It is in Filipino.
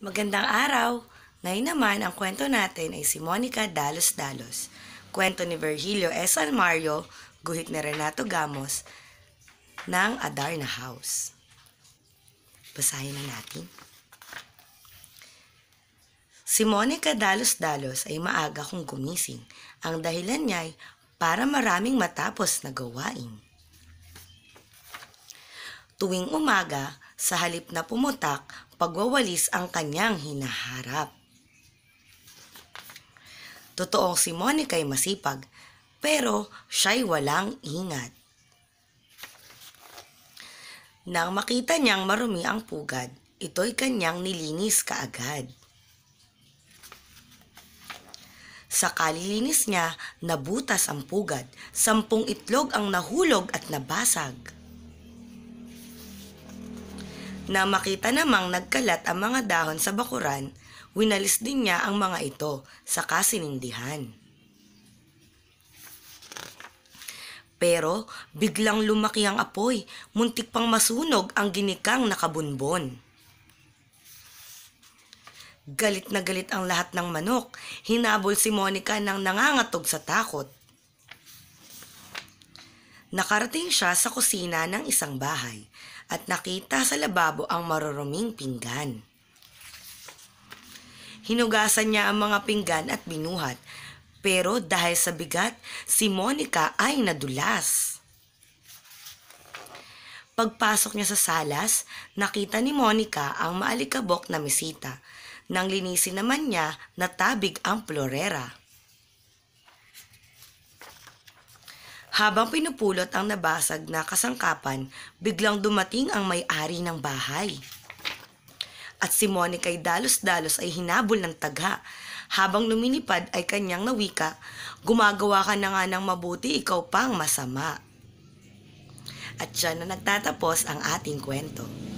Magandang araw! Ngayon naman, ang kwento natin ay si Monica Dalos-Dalos. Kwento ni Virgilio S. Almario, guhit ni Renato Gamos, ng Adarna House. Basahin na natin. Si Monica Dalos-Dalos ay maaga kong gumising. Ang dahilan niya ay para maraming matapos na gawain. Tuwing umaga, sa halip na pumutak, pagwawalis ang kanyang hinaharap. Totoong si Monica ay masipag, pero siya'y walang ingat. Nang makita niyang marumi ang pugad, ito'y kanyang nilinis kaagad. Sa kalilinis niya, nabutas ang pugad. Sampung itlog ang nahulog at nabasag na makita namang nagkalat ang mga dahon sa bakuran, winalis din niya ang mga ito sa kasinindihan. Pero biglang lumaki ang apoy, muntik pang masunog ang ginikang nakabunbon. Galit na galit ang lahat ng manok, hinabol si Monica ng nangangatog sa takot. Nakarating siya sa kusina ng isang bahay at nakita sa lababo ang maruruming pinggan. Hinugasan niya ang mga pinggan at binuhat pero dahil sa bigat, si Monica ay nadulas. Pagpasok niya sa salas, nakita ni Monica ang maalikabok na misita. Nang linisin naman niya, natabig ang florera. Habang pinupulot ang nabasag na kasangkapan, biglang dumating ang may-ari ng bahay. At si Monica ay dalos-dalos ay hinabol ng tagha. Habang lumilipad ay kanyang nawika, gumagawa ka na nga ng mabuti, ikaw pang masama. At siya na nagtatapos ang ating kwento.